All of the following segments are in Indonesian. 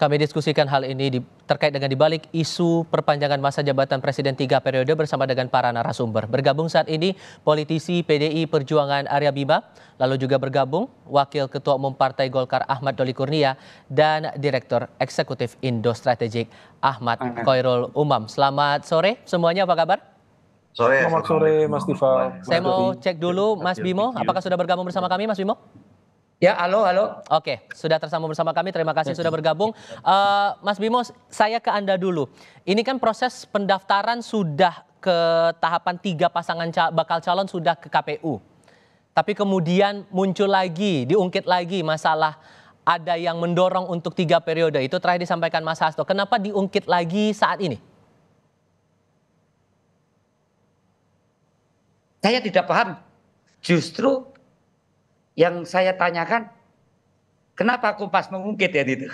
Kami diskusikan hal ini di, terkait dengan dibalik isu perpanjangan masa jabatan Presiden tiga periode bersama dengan para narasumber. Bergabung saat ini politisi PDI Perjuangan Arya Bima, lalu juga bergabung Wakil Ketua Umum Partai Golkar Ahmad Doli Kurnia dan Direktur Eksekutif Indo Strategik Ahmad Koirul Umam. Selamat sore semuanya, apa kabar? Sore. Selamat sore Mas Tifa. Saya mau cek dulu Mas Bimo, apakah sudah bergabung bersama kami Mas Bimo? Ya, halo, halo. Oke, sudah tersambung bersama kami. Terima kasih sudah bergabung. Uh, Mas Bimo, saya ke Anda dulu. Ini kan proses pendaftaran sudah ke tahapan tiga pasangan bakal calon sudah ke KPU. Tapi kemudian muncul lagi, diungkit lagi masalah ada yang mendorong untuk tiga periode. Itu terakhir disampaikan Mas Hasto. Kenapa diungkit lagi saat ini? Saya tidak paham. Justru yang saya tanyakan kenapa Kompas mengungkit ya itu?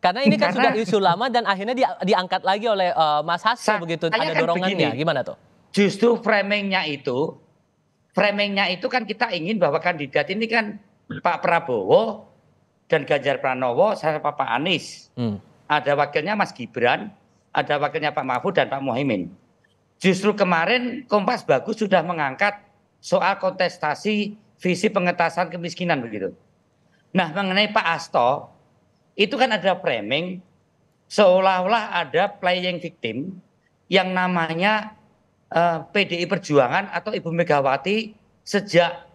Karena ini kan Karena, sudah isu lama dan akhirnya di, diangkat lagi oleh uh, Mas Hasto begitu ada kan dorongannya. Begini, Gimana tuh? Justru framingnya itu, framingnya itu kan kita ingin bahwa kandidat ini kan Pak Prabowo dan Ganjar Pranowo, saya Pak Anies, hmm. ada wakilnya Mas Gibran, ada wakilnya Pak Mahfud dan Pak Muhaimin. Justru kemarin Kompas bagus sudah mengangkat soal kontestasi visi pengetasan kemiskinan begitu. Nah, mengenai Pak Asto, itu kan ada framing seolah-olah ada playing victim yang namanya uh, eh, PDI Perjuangan atau Ibu Megawati sejak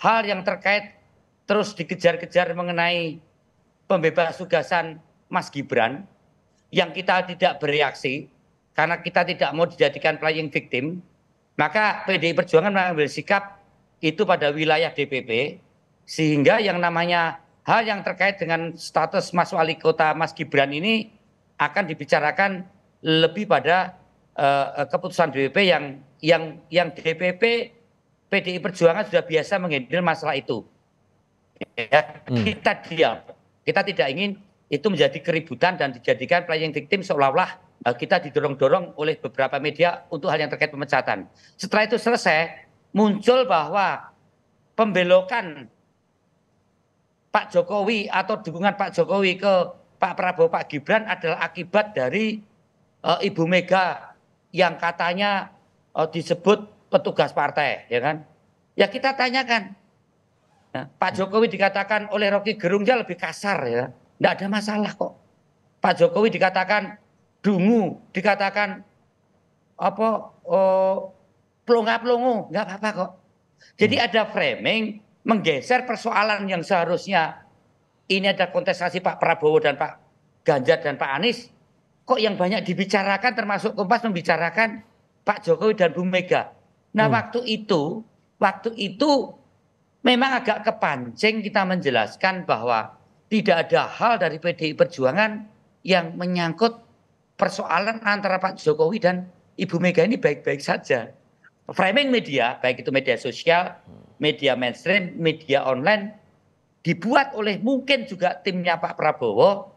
hal yang terkait terus dikejar-kejar mengenai pembebas tugasan Mas Gibran yang kita tidak bereaksi karena kita tidak mau dijadikan playing victim maka PDI Perjuangan mengambil sikap itu pada wilayah DPP sehingga yang namanya hal yang terkait dengan status Mas Wali Kota Mas Gibran ini akan dibicarakan lebih pada uh, keputusan DPP yang yang yang DPP PDI Perjuangan sudah biasa menghandle masalah itu. Ya, hmm. Kita diam. Kita tidak ingin itu menjadi keributan dan dijadikan playing victim seolah-olah eh, kita didorong-dorong oleh beberapa media untuk hal yang terkait pemecatan. Setelah itu selesai, muncul bahwa pembelokan Pak Jokowi atau dukungan Pak Jokowi ke Pak Prabowo, Pak Gibran adalah akibat dari uh, Ibu Mega yang katanya uh, disebut petugas partai, ya kan? Ya kita tanyakan. Ya, Pak Jokowi dikatakan oleh Rocky Gerungnya lebih kasar ya. Tidak ada masalah kok. Pak Jokowi dikatakan dungu, dikatakan apa oh, plonga-plongo, nggak apa-apa kok. Jadi hmm. ada framing menggeser persoalan yang seharusnya ini ada kontestasi Pak Prabowo dan Pak Ganjar dan Pak Anies. Kok yang banyak dibicarakan termasuk Kompas membicarakan Pak Jokowi dan Bu Mega. Nah hmm. waktu itu, waktu itu memang agak kepancing kita menjelaskan bahwa tidak ada hal dari PDI Perjuangan yang menyangkut persoalan antara Pak Jokowi dan Ibu Mega ini baik-baik saja framing media, baik itu media sosial, media mainstream, media online, dibuat oleh mungkin juga timnya Pak Prabowo,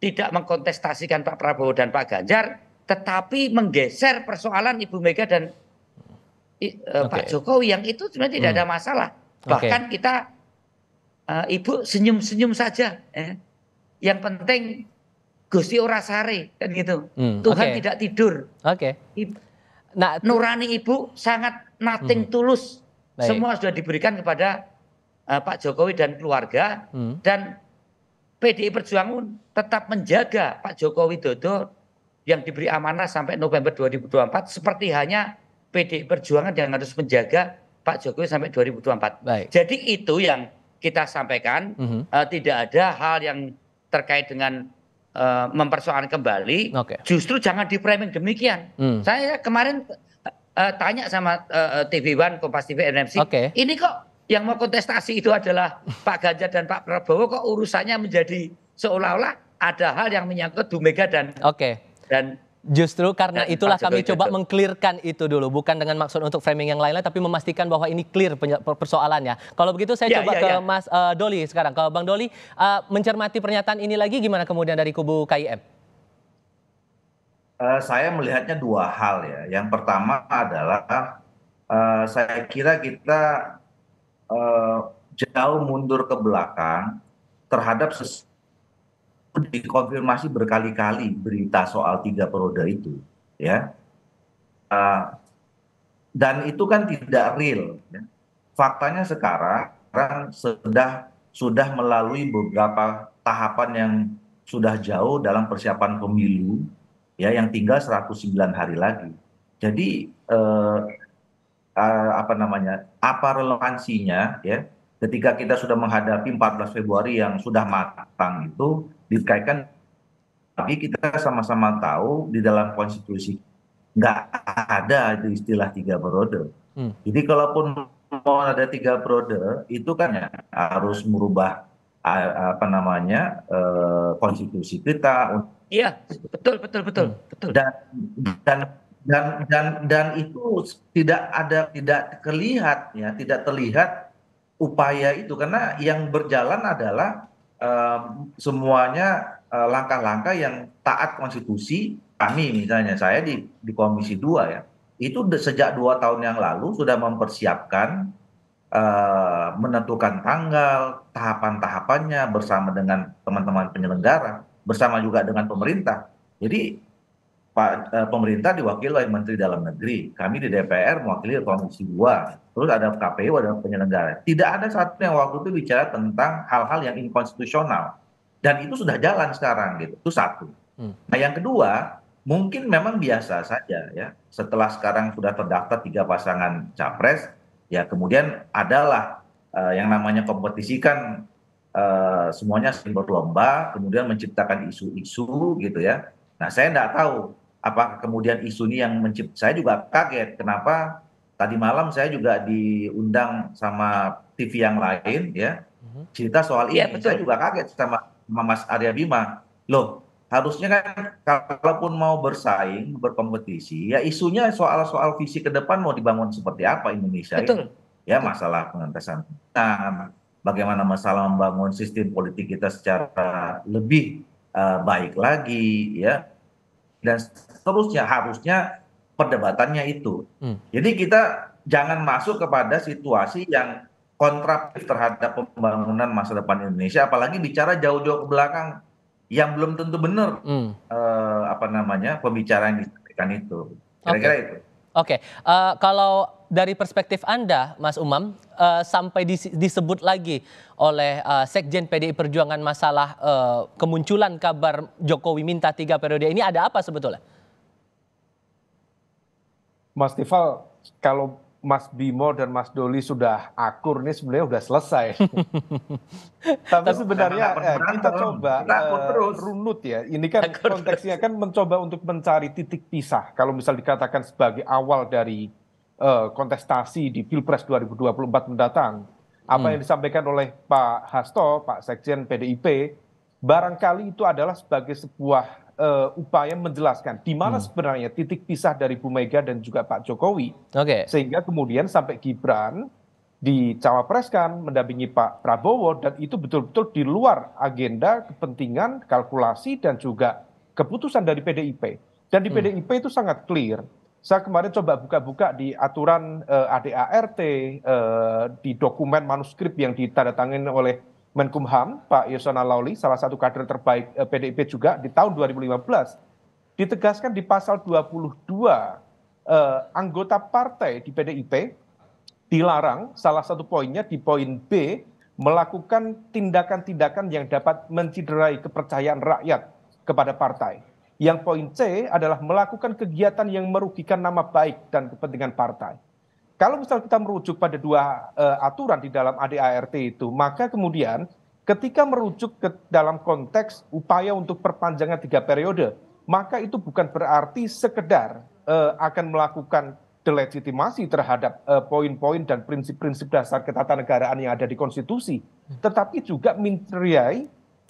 tidak mengkontestasikan Pak Prabowo dan Pak Ganjar, tetapi menggeser persoalan Ibu Mega dan uh, eh, okay. Pak Jokowi yang itu sebenarnya tidak hmm. ada masalah. Bahkan okay. kita uh, Ibu senyum-senyum saja. Eh. Yang penting Gusti Orasare kan gitu. Hmm. Tuhan okay. tidak tidur. Oke. Okay nah, nurani ibu sangat nothing hmm. tulus. Baik. Semua sudah diberikan kepada uh, Pak Jokowi dan keluarga hmm. dan PDI Perjuangan tetap menjaga Pak Jokowi Dodo yang diberi amanah sampai November 2024 seperti hanya PDI Perjuangan yang harus menjaga Pak Jokowi sampai 2024. Baik. Jadi itu yang kita sampaikan -hmm. uh, tidak ada hal yang terkait dengan uh, mempersoalkan kembali, okay. justru jangan di framing demikian. Hmm. Saya kemarin uh, tanya sama uh, eh, TV One, Kompas TV, NMC, okay. ini kok yang mau kontestasi itu adalah Pak Ganjar dan Pak Prabowo kok urusannya menjadi seolah-olah ada hal yang menyangkut Bu Mega dan okay. dan Justru karena iya, itulah kami coba mengklirkan itu dulu, bukan dengan maksud untuk framing yang lain-lain, tapi memastikan bahwa ini clear persoalannya. Kalau begitu saya ya, coba ya, ke ya. Mas uh, Doli sekarang, Kalau Bang Doli uh, mencermati pernyataan ini lagi, gimana kemudian dari kubu KIM? Uh, eh, saya melihatnya dua hal ya. Yang pertama adalah uh, saya kira kita uh, jauh mundur ke belakang terhadap sesuatu dikonfirmasi berkali-kali berita soal tiga periode itu, ya. Uh, dan itu kan tidak real. Ya. Faktanya sekarang, sudah sudah melalui beberapa tahapan yang sudah jauh dalam persiapan pemilu, ya, yang tinggal 109 hari lagi. Jadi uh, uh, apa namanya? Apa relevansinya, ya? ketika kita sudah menghadapi 14 Februari yang sudah matang itu dikaitkan tapi kita sama-sama tahu di dalam konstitusi nggak ada itu istilah tiga periode. Hmm. Jadi kalaupun mau ada tiga periode itu kan ya, harus merubah apa namanya eh, konstitusi kita. Iya betul betul betul hmm. betul. Dan dan dan dan dan itu tidak ada tidak terlihat ya tidak terlihat upaya itu karena yang berjalan adalah um, semuanya eh, langkah-langkah uh, yang taat konstitusi kami misalnya saya di di komisi 2 ya itu sejak dua tahun yang lalu sudah mempersiapkan uh, menentukan tanggal tahapan-tahapannya bersama dengan teman-teman penyelenggara bersama juga dengan pemerintah jadi Pak eh, pemerintah diwakili oleh Menteri Dalam Negeri, kami di DPR mewakili Komisi 2, terus ada KPU ada penyelenggara. Tidak ada satu yang waktu itu bicara tentang hal-hal yang inkonstitusional dan itu sudah jalan sekarang gitu. Itu satu. Hmm. Nah, yang kedua, mungkin memang biasa saja ya. Setelah sekarang sudah terdaftar tiga pasangan capres, ya kemudian adalah e, yang namanya kompetisi kan e, eh, semuanya sering berlomba, kemudian menciptakan isu-isu gitu ya. Nah, saya tidak tahu apa kemudian isu ini yang mencipt saya juga kaget kenapa tadi malam saya juga diundang sama TV yang lain ya mhm. cerita soal iya, ini ya, saya juga kaget sama, sama Mas Arya Bima loh harusnya kan kalaupun mau bersaing berkompetisi ya isunya soal-soal visi ke depan mau dibangun seperti apa Indonesia Betul. ya Betul. masalah pengentasan nah, bagaimana masalah membangun sistem politik kita secara lebih uh, baik lagi ya dan seterusnya harusnya perdebatannya itu. Hmm. Jadi kita jangan masuk kepada situasi yang kontraktif terhadap pembangunan masa depan Indonesia, apalagi bicara jauh-jauh ke belakang yang belum tentu benar hmm. eh, apa namanya pembicaraan yang disampaikan itu. Kira-kira okay. itu. Oke, okay. uh, eh, kalau dari perspektif Anda, Mas Umam, uh, sampai disebut lagi oleh uh, Sekjen PDI Perjuangan masalah uh, kemunculan kabar Jokowi minta tiga periode ini ada apa sebetulnya? Mas Tifal, kalau Mas Bimo dan Mas Doli sudah akur nih sebenarnya sudah selesai. Tapi sebenarnya ya, kita coba uh, runut ya. Ini kan konteksnya kan mencoba untuk mencari titik pisah. Kalau misal dikatakan sebagai awal dari Eh, kontestasi di Pilpres 2024 mendatang. Apa hmm. yang disampaikan oleh Pak Hasto, Pak Sekjen PDIP, barangkali itu adalah sebagai sebuah uh, upaya menjelaskan di mana hmm. sebenarnya titik pisah dari Bu Mega dan juga Pak Jokowi. Okay. Sehingga kemudian sampai Gibran dicawapreskan mendampingi Pak Prabowo dan itu betul-betul di luar agenda kepentingan, kalkulasi dan juga keputusan dari PDIP. Dan di hmm. PDIP itu sangat clear saya kemarin coba buka-buka di aturan uh, eh, ADART, uh, eh, di dokumen manuskrip yang ditandatangani oleh Menkumham, Pak Yosona Lawli, salah satu kader terbaik uh, eh, PDIP juga di tahun 2015, ditegaskan di pasal 22 uh, anggota partai di PDIP dilarang salah satu poinnya di poin B melakukan tindakan-tindakan yang dapat menciderai kepercayaan rakyat kepada partai. Yang poin C adalah melakukan kegiatan yang merugikan nama baik dan kepentingan partai. Kalau misal kita merujuk pada dua uh, aturan di dalam ADART itu, maka kemudian ketika merujuk ke dalam konteks upaya untuk perpanjangan tiga periode, maka itu bukan berarti sekedar uh, akan melakukan delegitimasi terhadap eh, poin-poin dan prinsip-prinsip dasar ketatanegaraan yang ada di konstitusi, tetapi juga menteriai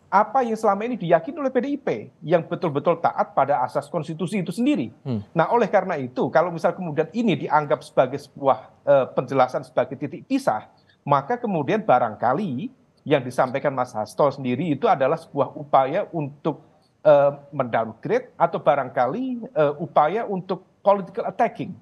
apa yang selama ini diyakini oleh PDIP yang betul-betul taat pada asas konstitusi itu sendiri. Hmm. Nah, oleh karena itu, kalau misal kemudian ini dianggap sebagai sebuah e, penjelasan sebagai titik pisah, maka kemudian barangkali yang disampaikan Mas Hasto sendiri itu adalah sebuah upaya untuk e, mendowngrade atau barangkali e, upaya untuk political attacking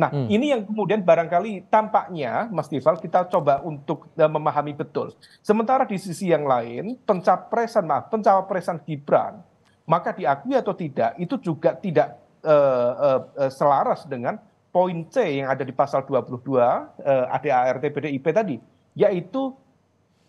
Nah, hmm. ini yang kemudian barangkali tampaknya, Mas Tifal, kita coba untuk eh, memahami betul. Sementara di sisi yang lain, pencapresan, maaf, pencawapresan Gibran, maka diakui atau tidak, itu juga tidak uh, uh, selaras dengan poin C yang ada di pasal 22 uh, ADART PDIP tadi, yaitu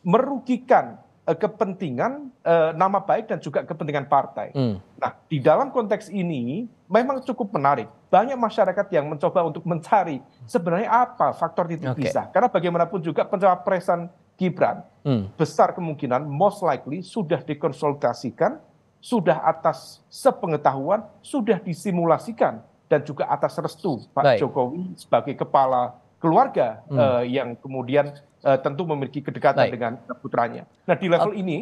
merugikan Eh, kepentingan eh, nama baik dan juga kepentingan partai. Hmm. Nah, di dalam konteks ini memang cukup menarik. Banyak masyarakat yang mencoba untuk mencari sebenarnya apa faktor titik okay. pisah. Karena bagaimanapun juga pencapresan Gibran hmm. besar kemungkinan most likely sudah dikonsultasikan, sudah atas sepengetahuan, sudah disimulasikan dan juga atas restu Pak Baik. Jokowi sebagai kepala keluarga hmm. uh, yang kemudian uh, tentu memiliki kedekatan Baik. dengan putranya. Nah di level okay. ini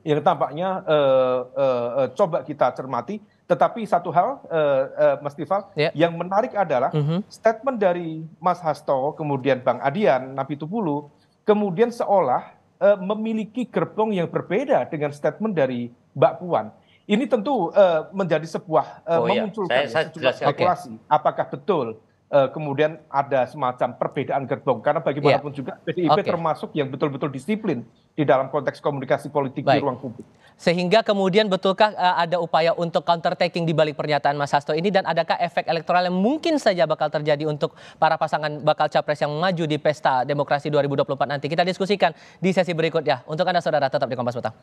yang tampaknya uh, uh, uh, coba kita cermati. Tetapi satu hal, uh, uh, Mas Tifal, yeah. yang menarik adalah mm -hmm. statement dari Mas Hasto, kemudian Bang Adian, Nabi Tupulu, kemudian seolah uh, memiliki gerbong yang berbeda dengan statement dari Mbak Puan. Ini tentu uh, menjadi sebuah uh, oh, iya. memunculkan iya. saya, saya spekulasi. Okay. Apakah betul Eh, kemudian ada semacam perbedaan gerbong karena bagaimanapun yeah. juga PDIP okay. termasuk yang betul-betul disiplin di dalam konteks komunikasi politik Baik. di ruang publik. Sehingga kemudian betulkah uh, ada upaya untuk counter taking di balik pernyataan Mas Hasto ini dan adakah efek elektoral yang mungkin saja bakal terjadi untuk para pasangan bakal capres yang maju di pesta demokrasi 2024 nanti? Kita diskusikan di sesi berikut ya. Untuk Anda saudara tetap di Kompas Petang.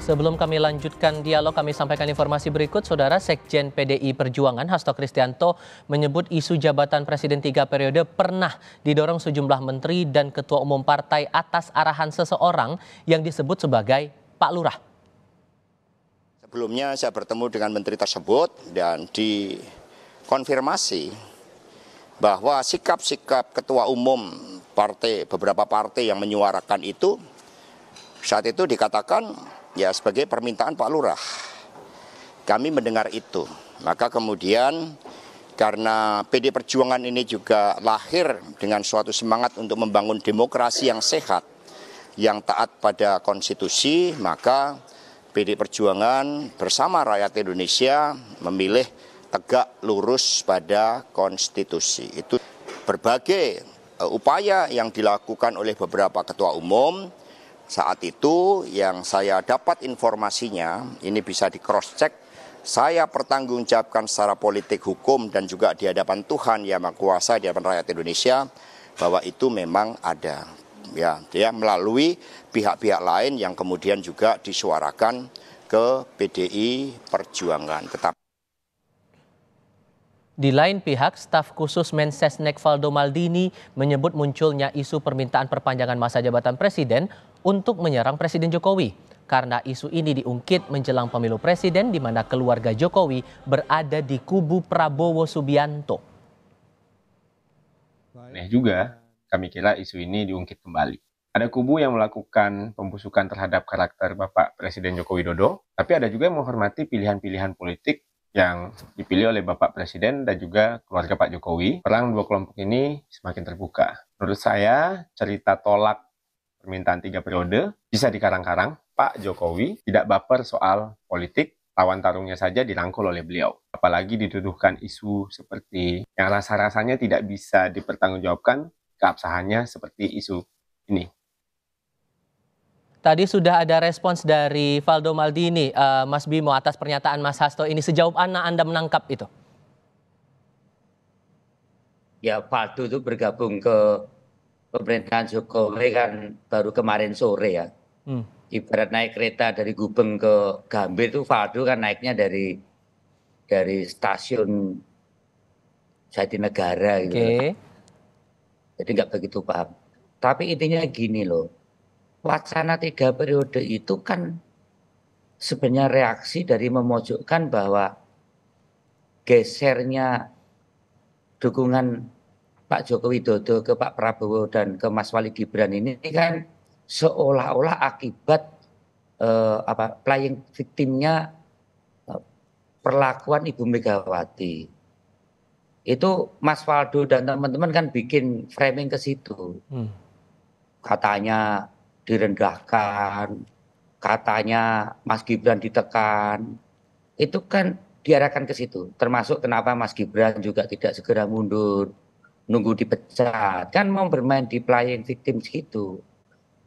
Sebelum kami lanjutkan dialog, kami sampaikan informasi berikut. Saudara Sekjen PDI Perjuangan Hasto Kristianto menyebut isu jabatan Presiden tiga periode pernah didorong sejumlah menteri dan Ketua Umum Partai atas arahan seseorang yang disebut sebagai Pak Lurah. Sebelumnya saya bertemu dengan menteri tersebut dan dikonfirmasi bahwa sikap-sikap ketua umum partai beberapa partai yang menyuarakan itu saat itu dikatakan ya sebagai permintaan Pak Lurah. Kami mendengar itu. Maka kemudian karena PD Perjuangan ini juga lahir dengan suatu semangat untuk membangun demokrasi yang sehat, yang taat pada konstitusi, maka PD Perjuangan bersama rakyat Indonesia memilih tegak lurus pada konstitusi. Itu berbagai eh, upaya yang dilakukan oleh beberapa ketua umum saat itu yang saya dapat informasinya, ini bisa di cross check, saya pertanggungjawabkan secara politik hukum dan juga di hadapan Tuhan yang Maha Kuasa di hadapan rakyat Indonesia bahwa itu memang ada ya ya melalui pihak-pihak lain yang kemudian juga disuarakan ke PDI Perjuangan. Tetap di lain pihak, staf khusus Mensesnek Valdo Maldini menyebut munculnya isu permintaan perpanjangan masa jabatan presiden untuk menyerang Presiden Jokowi karena isu ini diungkit menjelang pemilu presiden di mana keluarga Jokowi berada di kubu Prabowo Subianto. Aneh juga, kami kira isu ini diungkit kembali. Ada kubu yang melakukan pembusukan terhadap karakter Bapak Presiden Joko Widodo, tapi ada juga yang menghormati pilihan-pilihan politik yang dipilih oleh Bapak Presiden dan juga keluarga Pak Jokowi. Perang dua kelompok ini semakin terbuka. Menurut saya, cerita tolak permintaan tiga periode, bisa dikarang-karang, Pak Jokowi tidak baper soal politik, lawan tarungnya saja dirangkul oleh beliau. Apalagi dituduhkan isu seperti yang rasa-rasanya tidak bisa dipertanggungjawabkan keabsahannya seperti isu ini. Tadi sudah ada respons dari Valdo Maldini, uh, Mas Bimo atas pernyataan Mas Hasto ini. Sejauh mana Anda menangkap itu? Ya, Valdo itu bergabung ke pemerintahan Jokowi kan baru kemarin sore ya. Hmm. Ibarat naik kereta dari Gubeng ke Gambir itu Fadu kan naiknya dari dari stasiun Jatinegara gitu. Okay. Jadi nggak begitu paham. Tapi intinya gini loh, wacana tiga periode itu kan sebenarnya reaksi dari memojokkan bahwa gesernya dukungan Pak Joko Widodo ke Pak Prabowo dan ke Mas Wali Gibran ini, ini kan seolah-olah akibat eh, apa playing victimnya eh, perlakuan Ibu Megawati. Itu Mas Waldo dan teman-teman kan bikin framing ke situ. Hmm. Katanya direndahkan, katanya Mas Gibran ditekan. Itu kan diarahkan ke situ. Termasuk kenapa Mas Gibran juga tidak segera mundur nunggu dipecat kan mau bermain di playing victim gitu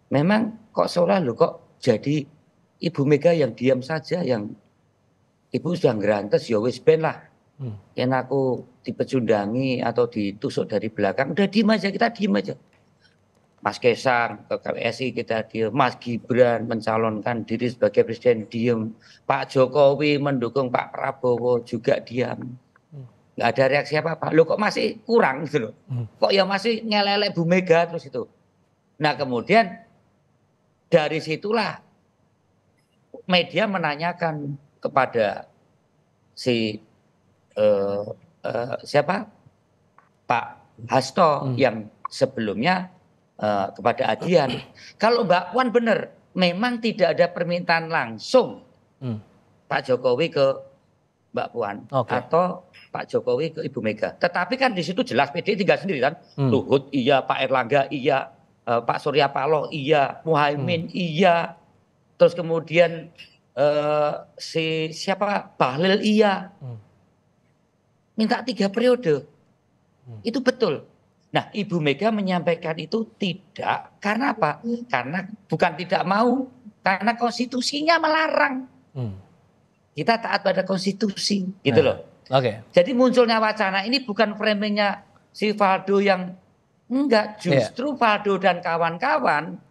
memang kok seolah lo kok jadi ibu mega yang diam saja yang ibu sudah ngerantes ya wis ben lah hmm. yang aku dipecundangi atau ditusuk dari belakang udah diem aja kita diem aja Mas Kesang ke KWSI kita diem, Mas Gibran mencalonkan diri sebagai presiden diem, Pak Jokowi mendukung Pak Prabowo juga diam nggak ada reaksi apa-apa. Loh kok masih kurang gitu loh. Hmm. Kok ya masih ngelelek Bu Mega terus itu. Nah kemudian dari situlah media menanyakan kepada si uh, uh, siapa Pak Hasto hmm. yang sebelumnya uh, kepada Adian. Kalau Mbak Wan benar, memang tidak ada permintaan langsung hmm. Pak Jokowi ke Mbak Puan okay. atau Pak Jokowi ke Ibu Mega. Tetapi kan di situ jelas PDI tinggal sendiri kan. Hmm. Luhut iya, Pak Erlangga iya, eh, Pak Surya Paloh iya, Muhaimin hmm. iya. Terus kemudian eh, si siapa Bahlil iya. Hmm. Minta tiga periode. Hmm. Itu betul. Nah, Ibu Mega menyampaikan itu tidak karena apa? Karena bukan tidak mau, karena konstitusinya melarang. Hmm kita taat pada konstitusi gitu nah, loh. Oke. Okay. Jadi munculnya wacana ini bukan framingnya si Faldo yang enggak, iya. justru yeah. Faldo dan kawan-kawan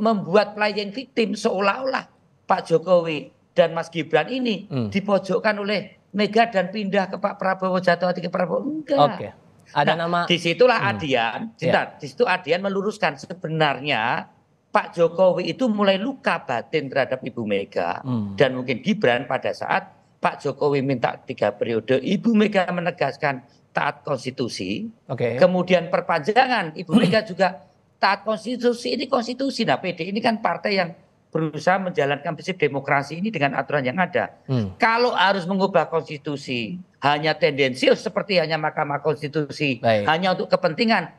membuat playing victim seolah-olah Pak Jokowi dan Mas Gibran ini hmm. dipojokkan oleh Mega dan pindah ke Pak Prabowo jatuh hati ke Prabowo enggak. Oke. Okay. Ada nah, nama disitulah hmm. Adian, yeah. Iya. di situ Adian meluruskan sebenarnya Pak Jokowi itu mulai luka batin terhadap Ibu Mega hmm. dan mungkin Gibran pada saat Pak Jokowi minta tiga periode, Ibu Mega menegaskan taat konstitusi. Okay. Kemudian perpanjangan, Ibu Mega juga taat konstitusi. Ini konstitusi, nah PD ini kan partai yang berusaha menjalankan prinsip demokrasi ini dengan aturan yang ada. Hmm. Kalau harus mengubah konstitusi, hanya tendensius seperti hanya Mahkamah Konstitusi, Baik. hanya untuk kepentingan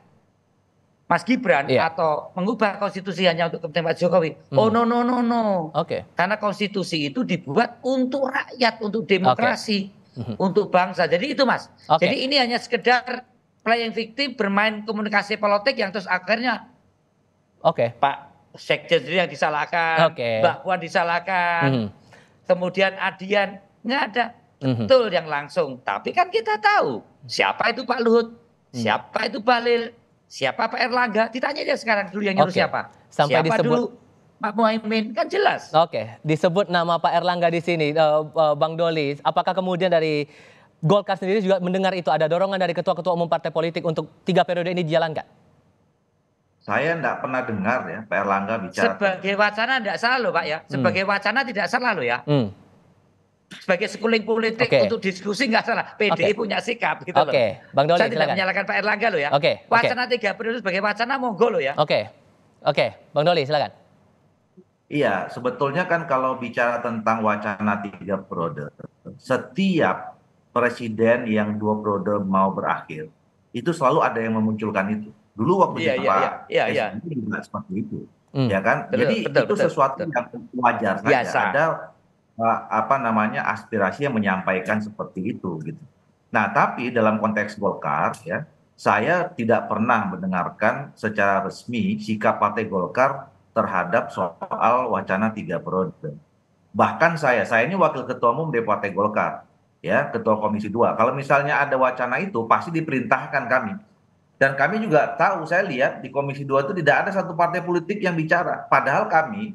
Mas Gibran yeah. atau mengubah konstitusi hanya untuk kepentingan Pak Jokowi. Hmm. Oh no no no no. Oke. Okay. Karena konstitusi itu dibuat untuk rakyat, untuk demokrasi, okay. Hmm. untuk bangsa. Jadi itu Mas. Okay. Jadi ini hanya sekedar playing victim bermain komunikasi politik yang terus akhirnya Oke. Okay. Pak Sekjen sendiri yang disalahkan, okay. Mbak Puan disalahkan. -hmm. Kemudian Adian nggak ada. Mm -hmm. Betul yang langsung. Tapi kan kita tahu siapa itu Pak Luhut, -hmm. siapa itu Balil, Siapa Pak Erlangga? Ditanya dia sekarang dulu yang nyuruh okay. siapa. Sampai siapa disebut dulu Pak Muhaimin kan jelas. Oke, okay. disebut nama Pak Erlangga di sini, uh, uh, Bang Doli. Apakah kemudian dari Golkar sendiri juga mendengar itu ada dorongan dari ketua-ketua umum partai politik untuk tiga periode ini dijalankan? Saya tidak pernah dengar ya Pak Erlangga bicara. Sebagai wacana tidak salah loh Pak ya. Sebagai hmm. wacana tidak salah loh ya. Hmm sebagai sekuling politik okay. untuk diskusi nggak salah. PDI okay. punya sikap gitu okay. loh. Oke, Bang Doli, Saya silakan. tidak menyalahkan Pak Erlangga loh ya. Oke. Okay. Wacana tiga periode sebagai wacana monggo loh ya. Oke. Okay. Oke, okay. Bang Doli silakan. Iya, sebetulnya kan kalau bicara tentang wacana tiga periode, setiap presiden yang dua periode mau berakhir, itu selalu ada yang memunculkan itu. Dulu waktu iya, di iya, Pak yeah, yeah, yeah. juga seperti itu. Hmm. Ya kan? Betul, Jadi betul, itu betul, sesuatu betul. yang wajar saja. Biasa. Ada Eh, apa namanya aspirasi yang menyampaikan seperti itu gitu. Nah, tapi dalam konteks Golkar ya, saya tidak pernah mendengarkan secara resmi sikap Partai Golkar terhadap soal wacana tiga periode. Bahkan saya, saya ini wakil ketua umum dari Partai Golkar, ya, ketua Komisi dua. Kalau misalnya ada wacana itu pasti diperintahkan kami. Dan kami juga tahu, saya lihat di Komisi dua itu tidak ada satu partai politik yang bicara. Padahal kami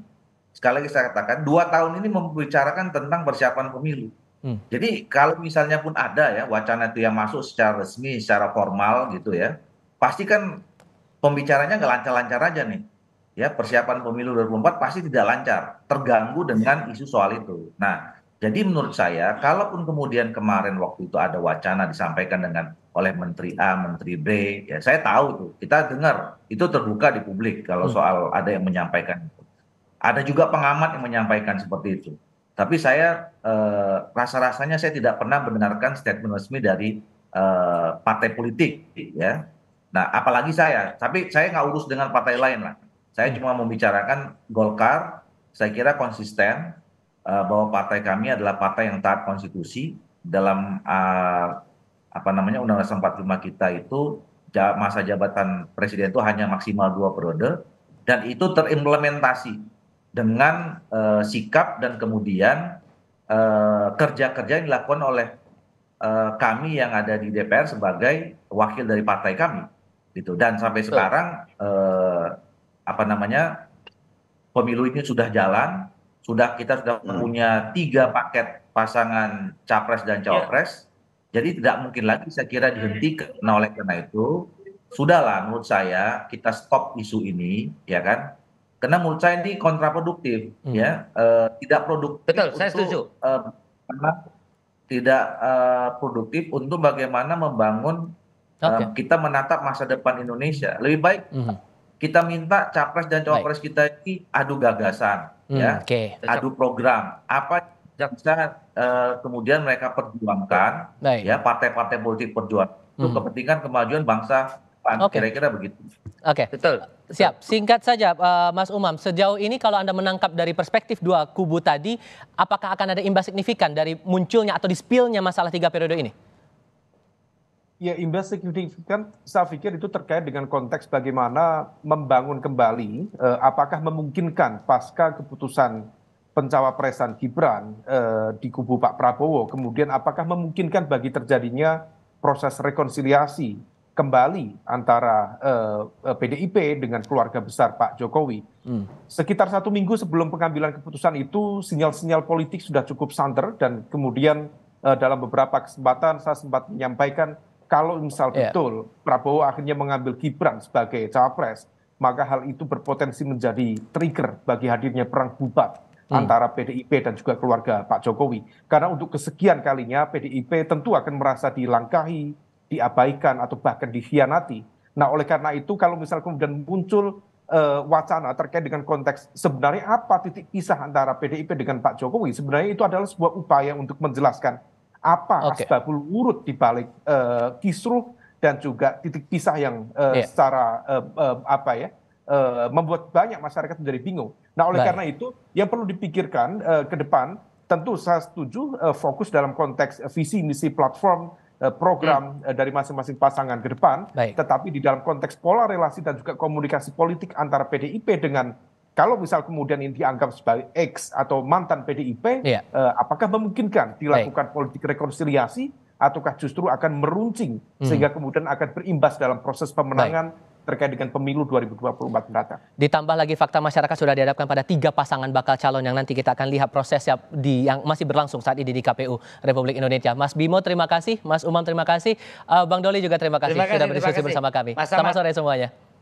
sekali lagi saya katakan dua tahun ini membicarakan tentang persiapan pemilu. Hmm. Jadi kalau misalnya pun ada ya wacana itu yang masuk secara resmi, secara formal gitu ya, pasti kan pembicaranya nggak lancar-lancar aja nih. Ya persiapan pemilu 2024 pasti tidak lancar, terganggu dengan isu soal itu. Nah, jadi menurut saya, kalaupun kemudian kemarin waktu itu ada wacana disampaikan dengan oleh Menteri A, Menteri B, ya saya tahu tuh, kita dengar itu terbuka di publik kalau hmm. soal ada yang menyampaikan itu. Ada juga pengamat yang menyampaikan seperti itu. Tapi saya eh, rasa-rasanya saya tidak pernah mendengarkan statement resmi dari eh, partai politik, ya. Nah, apalagi saya. Tapi saya nggak urus dengan partai lain lah. Saya cuma membicarakan Golkar. Saya kira konsisten eh, bahwa partai kami adalah partai yang taat konstitusi dalam eh, apa namanya Undang-Undang 45 kita itu masa jabatan presiden itu hanya maksimal dua periode dan itu terimplementasi dengan uh, sikap dan kemudian eh, kerja-kerja uh, yang dilakukan oleh uh, kami yang ada di DPR sebagai wakil dari partai kami gitu dan sampai sekarang uh, apa namanya pemilu ini sudah jalan sudah kita sudah hmm. punya tiga paket pasangan capres dan ya. cawapres yeah. jadi tidak mungkin lagi saya kira dihentikan oleh karena itu sudahlah menurut saya kita stop isu ini ya kan karena menurut saya ini kontraproduktif hmm. ya uh, tidak produktif betul untuk, saya setuju uh, tidak uh, produktif untuk bagaimana membangun okay. uh, kita menatap masa depan Indonesia lebih baik hmm. kita minta capres dan cawapres kita ini adu gagasan hmm, ya okay. adu program apa yang bisa uh, kemudian mereka perjuangkan baik. ya partai-partai politik perjuangan hmm. untuk kepentingan kemajuan bangsa depan. Okay. Kira-kira begitu. Oke. Okay. Betul. Siap. Singkat saja, uh, Mas Umam. Sejauh ini kalau anda menangkap dari perspektif dua kubu tadi, apakah akan ada imbas signifikan dari munculnya atau dispilnya masalah tiga periode ini? Ya imbas signifikan saya pikir itu terkait dengan konteks bagaimana membangun kembali eh, apakah memungkinkan pasca keputusan pencawapresan Gibran eh, di kubu Pak Prabowo kemudian apakah memungkinkan bagi terjadinya proses rekonsiliasi kembali antara uh, eh, eh, PDIP dengan keluarga besar Pak Jokowi. Hmm. Sekitar satu minggu sebelum pengambilan keputusan itu, sinyal-sinyal politik sudah cukup santer dan kemudian uh, dalam beberapa kesempatan saya sempat menyampaikan kalau misal yeah. betul Prabowo akhirnya mengambil Gibran sebagai cawapres, maka hal itu berpotensi menjadi trigger bagi hadirnya perang bubat hmm. antara PDIP dan juga keluarga Pak Jokowi. Karena untuk kesekian kalinya PDIP tentu akan merasa dilangkahi, diabaikan atau bahkan dikhianati. Nah, oleh karena itu kalau misalnya kemudian muncul uh, wacana terkait dengan konteks sebenarnya apa titik pisah antara PDIP dengan Pak Jokowi, sebenarnya itu adalah sebuah upaya untuk menjelaskan apa okay. asbabul urut di balik uh, kisruh dan juga titik pisah yang uh, eh, yeah. secara uh, uh, apa ya uh, membuat banyak masyarakat menjadi bingung. Nah, oleh Baik. karena itu yang perlu dipikirkan uh, ke depan tentu saya setuju uh, fokus dalam konteks visi misi platform Eh, program hmm. Eh, dari masing-masing pasangan ke depan, Baik. tetapi di dalam konteks pola relasi dan juga komunikasi politik antara PDIP dengan kalau misal kemudian ini dianggap sebagai ex atau mantan PDIP, ya. eh, apakah memungkinkan dilakukan Baik. politik rekonsiliasi ataukah justru akan meruncing hmm. sehingga kemudian akan berimbas dalam proses pemenangan Baik terkait dengan pemilu 2024 mendatang. Ditambah lagi fakta masyarakat sudah dihadapkan pada tiga pasangan bakal calon yang nanti kita akan lihat yang, di yang masih berlangsung saat ini di KPU Republik Indonesia. Mas Bimo terima kasih, Mas Umam terima kasih, uh, Bang Doli juga terima kasih, terima kasih sudah berdiskusi bersama kami. Selamat sore semuanya.